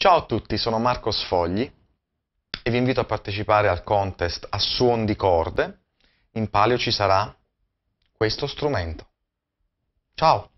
Ciao a tutti, sono Marco Sfogli e vi invito a partecipare al contest a suon di corde. In palio ci sarà questo strumento. Ciao!